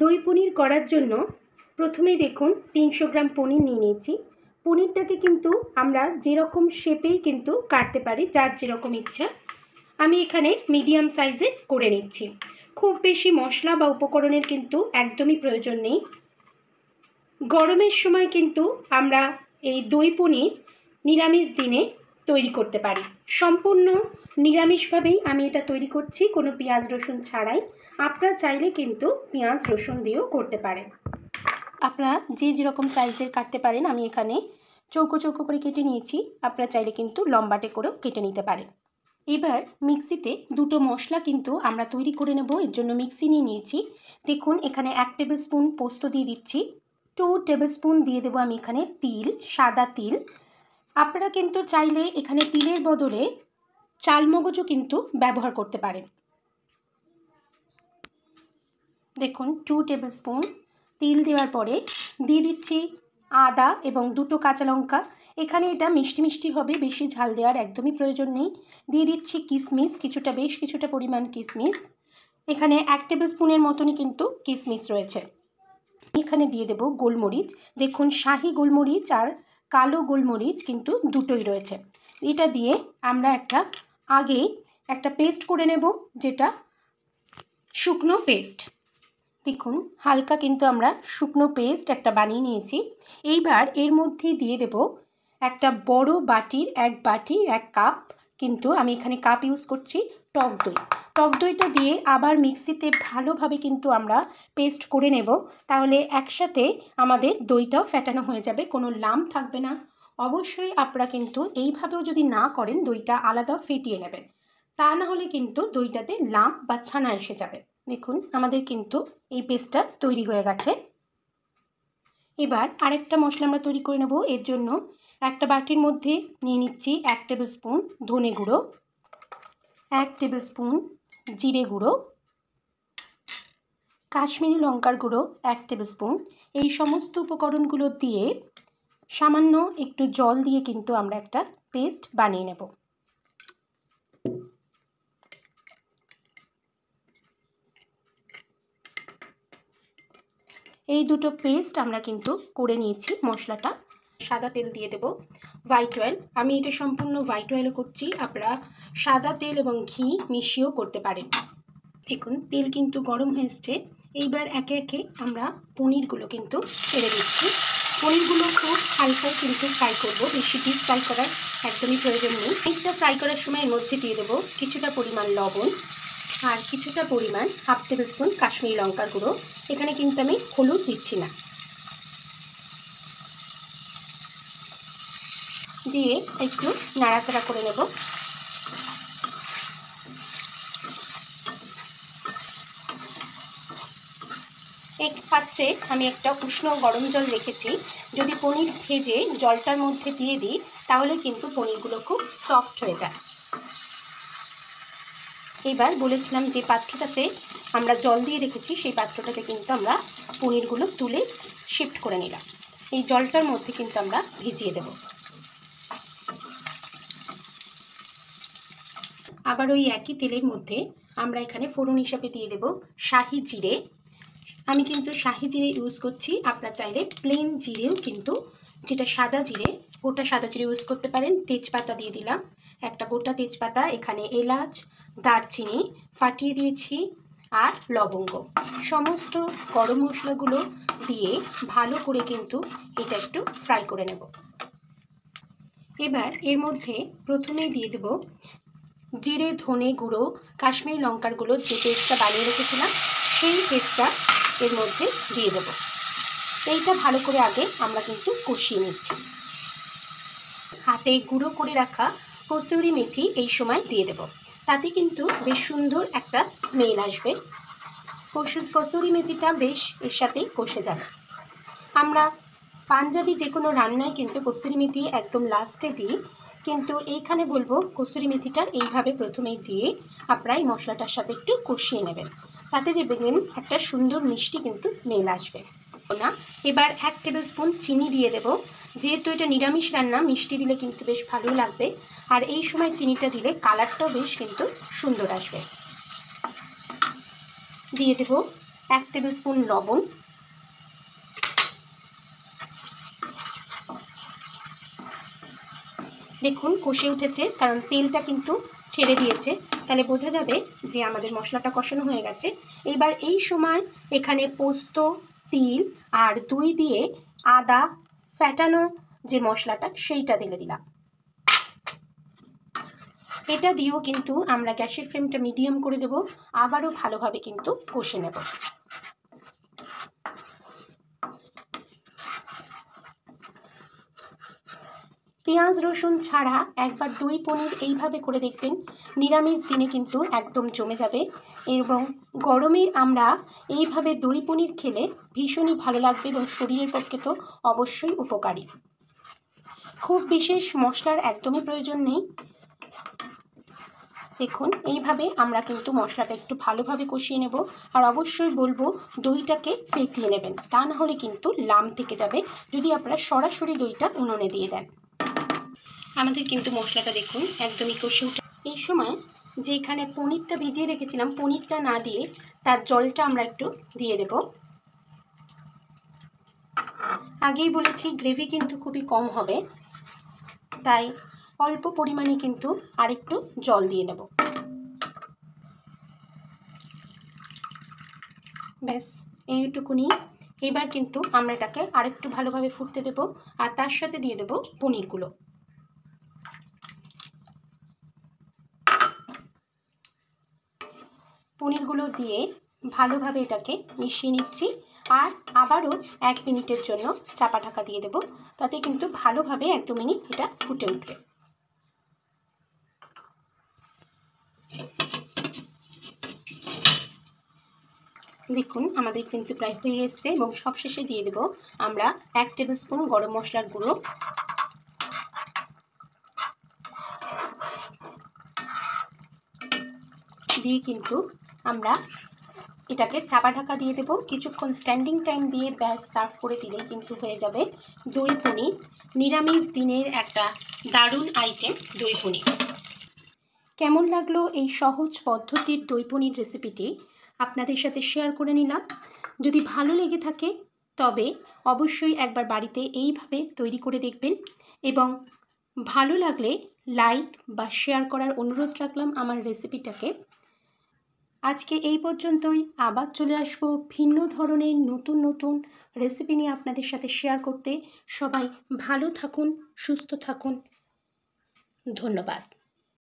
দই পনির করার জন্য প্রথমে দেখুন তিনশো গ্রাম পনির নিয়ে নিয়েছি পনিরটাকে কিন্তু আমরা যেরকম শেপেই কিন্তু কাটতে পারি যার যেরকম ইচ্ছা আমি এখানে মিডিয়াম সাইজে করে নিচ্ছি খুব বেশি মশলা বা উপকরণের কিন্তু একদমই প্রয়োজন নেই গরমের সময় কিন্তু আমরা এই দই পনির নিরামিষ দিনে তৈরি করতে পারি সম্পূর্ণ নিরামিষভাবেই আমি এটা তৈরি করছি কোনো পেঁয়াজ রসুন ছাড়াই আপনারা চাইলে কিন্তু পেঁয়াজ রসুন দিয়েও করতে পারেন আপনারা যে যেরকম সাইজের কাটতে পারেন আমি এখানে চৌকো চৌকো করে কেটে নিয়েছি আপনারা চাইলে কিন্তু লম্বাটে করেও কেটে নিতে পারেন এবার মিক্সিতে দুটো মশলা কিন্তু আমরা তৈরি করে নেব এর জন্য মিক্সি নিয়ে নিয়েছি দেখুন এখানে এক টেবিল স্পুন পোস্ত দিয়ে দিচ্ছি টু টেবিল স্পুন দিয়ে দেবো আমি এখানে তিল সাদা তিল আপনারা কিন্তু চাইলে এখানে তিলের বদলে চালমগজও কিন্তু ব্যবহার করতে পারেন দেখুন টু টেবিল স্পুন তিল দেওয়ার পরে দিয়ে দিচ্ছি আদা এবং দুটো কাঁচা লঙ্কা এখানে এটা মিষ্টি মিষ্টি হবে বেশি ঝাল দেওয়ার একদমই প্রয়োজন নেই দিয়ে দিচ্ছি কিসমিস কিছুটা বেশ কিছুটা পরিমাণ কিসমিস এখানে এক টেবিল স্পুনের মতনই কিন্তু কিসমিস রয়েছে এখানে দিয়ে দেব গোলমরিচ দেখুন শাহি গোলমরিচ আর কালো গোলমরিচ কিন্তু দুটোই রয়েছে এটা দিয়ে আমরা একটা আগেই একটা পেস্ট করে নেব যেটা শুকনো পেস্ট দেখুন হালকা কিন্তু আমরা শুকনো পেস্ট একটা বানিয়ে নিয়েছি এইবার এর মধ্যে দিয়ে দেব একটা বড় বাটির এক বাটি এক কাপ কিন্তু আমি এখানে কাপ ইউজ করছি টক দই টক দইটা দিয়ে আবার মিক্সিতে ভালোভাবে কিন্তু আমরা পেস্ট করে নেব তাহলে একসাথে আমাদের দইটাও ফেটানো হয়ে যাবে কোনো লাম থাকবে না অবশ্যই আপনারা কিন্তু এইভাবেও যদি না করেন দইটা আলাদা ফেটিয়ে নেবেন তা না হলে কিন্তু দইটাতে লাম বা ছানা এসে যাবে দেখুন আমাদের কিন্তু এই পেস্টটা তৈরি হয়ে গেছে এবার আরেকটা মশলা আমরা তৈরি করে নেব এর জন্য একটা বাটির মধ্যে নিয়ে নিচ্ছি এক টেবিল স্পুন ধনে গুঁড়ো এক টেবিল স্পুন জিরে গুঁড়ো কাশ্মীরি লঙ্কার গুঁড়ো এক টেবিল স্পুন এই সমস্ত উপকরণগুলো দিয়ে সামান্য একটু জল দিয়ে কিন্তু আমরা একটা পেস্ট বানিয়ে নেব এই দুটো পেস্ট আমরা কিন্তু করে নিয়েছি মশলাটা সাদা তেল দিয়ে দেব হোয়াইট অয়েল আমি এটা সম্পূর্ণ হোয়াইট অয়েলে করছি আপনারা সাদা তেল এবং ঘি মিশিয়েও করতে পারেন দেখুন তেল কিন্তু গরম হয়েছে এইবার একে একে আমরা পনিরগুলো কিন্তু ছেড়ে দিচ্ছি পনিরগুলো খুব হালকা কিন্তু ফ্রাই করবো বেশি ডিপ ফ্রাই করার একদমই প্রয়োজন নেই ডিপটা ফ্রাই করার সময় এর মধ্যে দিয়ে দেবো কিছুটা পরিমাণ লবণ আর কিছুটা পরিমাণ হাফ টেবিল স্পুন কাশ্মীরি লঙ্কার গুঁড়ো এখানে কিন্তু আমি হলুদ দিচ্ছি না দিয়ে একটু নাড়াচাড়া করে নেব এক পাত্রে আমি একটা উষ্ণ গরম জল রেখেছি যদি পনির ভেজে জলটার মধ্যে দিয়ে দিই তাহলে কিন্তু পনিরগুলো খুব সফট হয়ে যায় এবার বলেছিলাম যে পাত্রটাতে আমরা জল দিয়ে রেখেছি সেই পাত্রটাতে কিন্তু আমরা পনিরগুলো তুলে শিফট করে নিলাম এই জলটার মধ্যে কিন্তু আমরা ভিজিয়ে দেবো আবার ওই একই তেলের মধ্যে আমরা এখানে ফোড়ন হিসাবে দিয়ে দেব শাহি জিরে আমি কিন্তু শাহি জিরে ইউজ করছি আপনার চাইলে প্লেন জিরেও কিন্তু যেটা সাদা জিরে ওটা সাদা জিরে ইউজ করতে পারেন তেজপাতা দিয়ে দিলাম একটা গোটা তেজপাতা এখানে এলাচ দারচিনি ফাটিয়ে দিয়েছি আর লবঙ্গ সমস্ত গরম মশলাগুলো দিয়ে ভালো করে কিন্তু এটা একটু ফ্রাই করে নেব এবার এর মধ্যে প্রথমেই দিয়ে দেব জিরে ধনে গুঁড়ো কাশ্মীরি লঙ্কার গুঁড়ো যে পেস্টটা বানিয়ে রেখেছিলাম সেই পেস্টটা এর মধ্যে দিয়ে দেবো এইটা ভালো করে আগে আমরা কিন্তু কষিয়ে নিচ্ছি হাতে গুঁড়ো করে রাখা কসুরি মেথি এই সময় দিয়ে দেব তাতে কিন্তু বেশ সুন্দর একটা স্মেল আসবে কসুরি মেথিটা বেশ এর সাথেই কষে যাবে আমরা পাঞ্জাবি যে কোনো রান্নায় কিন্তু কসুরি মেথি একদম লাস্টে দিই কিন্তু এইখানে বলবো কসুরি মেথিটা এইভাবে প্রথমেই দিয়ে আপনারা এই মশলাটার সাথে একটু কষিয়ে নেবেন তাতে যে বেগুন একটা সুন্দর মিষ্টি কিন্তু স্মেল আসবে না এবার এক টেবিল স্পুন চিনি দিয়ে দেব যেহেতু এটা নিরামিষ রান্না মিষ্টি দিলে কিন্তু বেশ ভালোই লাগবে আর এই সময় চিনিটা দিলে কালারটাও বেশ কিন্তু সুন্দর আসবে দিয়ে দেব এক টেবিল স্পুন লবণ দেখুন কষে উঠেছে কারণ তেলটা কিন্তু ছেড়ে দিয়েছে তাহলে বোঝা যাবে যে আমাদের মশলাটা কষানো হয়ে গেছে এবার এই সময় এখানে পোস্ত তিল আর দুই দিয়ে আদা ফ্যাটানো যে মশলাটা সেইটা দিলে দিলাম এটা দিয়েও কিন্তু আমরা গ্যাসের ফ্লেমটা মিডিয়াম করে দেব আবারও ভালোভাবে কিন্তু কষে নেব পেঁয়াজ রসুন ছাড়া একবার দই পনির এইভাবে করে দেখবেন নিরামিষ দিনে কিন্তু একদম জমে যাবে এবং গরমে আমরা এইভাবে দই পনির খেলে ভীষণই ভালো লাগবে এবং শরীরের পক্ষে তো অবশ্যই উপকারী খুব বিশেষ মশলার একদমই প্রয়োজন নেই দেখুন এইভাবে আমরা কিন্তু মশলাটা একটু ভালোভাবে কষিয়ে নেব আর অবশ্যই বলবো দইটাকে ফেটিয়ে নেবেন তা না হলে কিন্তু লাম থেকে যাবে যদি আপনারা সরাসরি দইটা উনুনে দিয়ে দেন আমাদের কিন্তু মশলাটা দেখুন একদমই কষে উঠে এই সময় যেখানে পনিরটা ভিজিয়ে রেখেছিলাম পনিরটা না দিয়ে তার জলটা আমরা একটু দিয়ে দেব আগেই বলেছি গ্রেভি কিন্তু খুবই কম হবে তাই অল্প পরিমাণে কিন্তু আরেকটু জল দিয়ে নেব ব্যাস এইটুকুনি এবার কিন্তু আমরা এটাকে আরেকটু ভালোভাবে ফুটতে দেব আর তার সাথে দিয়ে দেব পনিরগুলো পনিরগুলো দিয়ে ভালোভাবে এটাকে মিশিয়ে নিচ্ছি আর আবারও এক মিনিটের জন্য চাপা ঢাকা দিয়ে দেব তাতে কিন্তু ভালোভাবে এক দু মিনিট এটা ফুটে উঠবে দেখুন আমাদের কিন্তু প্রায় হয়ে এসছে এবং সবশেষে দিয়ে দেব আমরা এক টেবিল স্পুন গরম মশলার গুঁড়ো দিয়ে কিন্তু আমরা এটাকে চাপা ঢাকা দিয়ে দেব কিছুক্ষণ স্ট্যান্ডিং টাইম দিয়ে ব্যাস সার্ভ করে দিলে কিন্তু হয়ে যাবে দই পনির নিরামিষ দিনের একটা দারুণ আইটেম দই পনির কেমন লাগলো এই সহজ পদ্ধতির দই পনির রেসিপিটি আপনাদের সাথে শেয়ার করে নিলাম যদি ভালো লেগে থাকে তবে অবশ্যই একবার বাড়িতে এইভাবে তৈরি করে দেখবেন এবং ভালো লাগলে লাইক বা শেয়ার করার অনুরোধ রাখলাম আমার রেসিপিটাকে আজকে এই পর্যন্তই আবার চলে আসব ভিন্ন ধরনের নতুন নতুন রেসিপি নিয়ে আপনাদের সাথে শেয়ার করতে সবাই ভালো থাকুন সুস্থ থাকুন ধন্যবাদ